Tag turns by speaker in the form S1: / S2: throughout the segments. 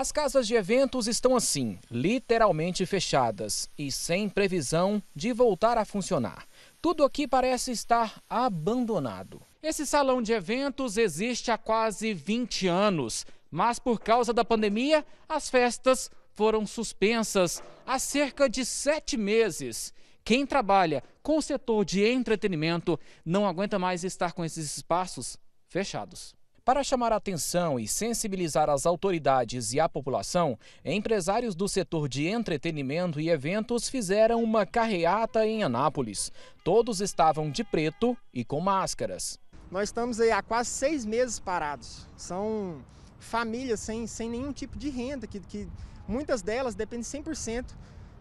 S1: As casas de eventos estão assim, literalmente fechadas e sem previsão de voltar a funcionar. Tudo aqui parece estar abandonado. Esse salão de eventos existe há quase 20 anos, mas por causa da pandemia, as festas foram suspensas há cerca de sete meses. Quem trabalha com o setor de entretenimento não aguenta mais estar com esses espaços fechados. Para chamar a atenção e sensibilizar as autoridades e a população, empresários do setor de entretenimento e eventos fizeram uma carreata em Anápolis. Todos estavam de preto e com máscaras.
S2: Nós estamos aí há quase seis meses parados. São famílias sem, sem nenhum tipo de renda, que, que muitas delas dependem 100%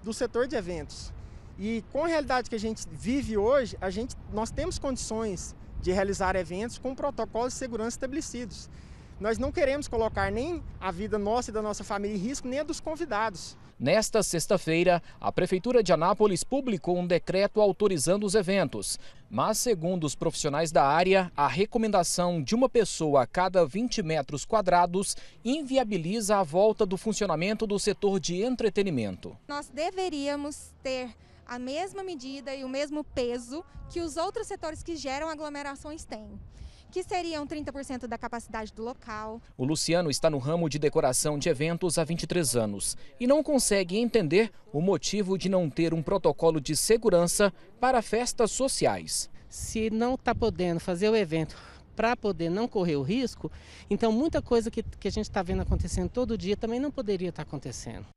S2: do setor de eventos. E com a realidade que a gente vive hoje, a gente, nós temos condições de realizar eventos com protocolos de segurança estabelecidos. Nós não queremos colocar nem a vida nossa e da nossa família em risco, nem a dos convidados.
S1: Nesta sexta-feira, a Prefeitura de Anápolis publicou um decreto autorizando os eventos. Mas, segundo os profissionais da área, a recomendação de uma pessoa a cada 20 metros quadrados inviabiliza a volta do funcionamento do setor de entretenimento.
S3: Nós deveríamos ter a mesma medida e o mesmo peso que os outros setores que geram aglomerações têm que seriam 30% da capacidade do local.
S1: O Luciano está no ramo de decoração de eventos há 23 anos e não consegue entender o motivo de não ter um protocolo de segurança para festas sociais. Se não está podendo fazer o evento para poder não correr o risco, então muita coisa que, que a gente está vendo acontecendo todo dia também não poderia estar tá acontecendo.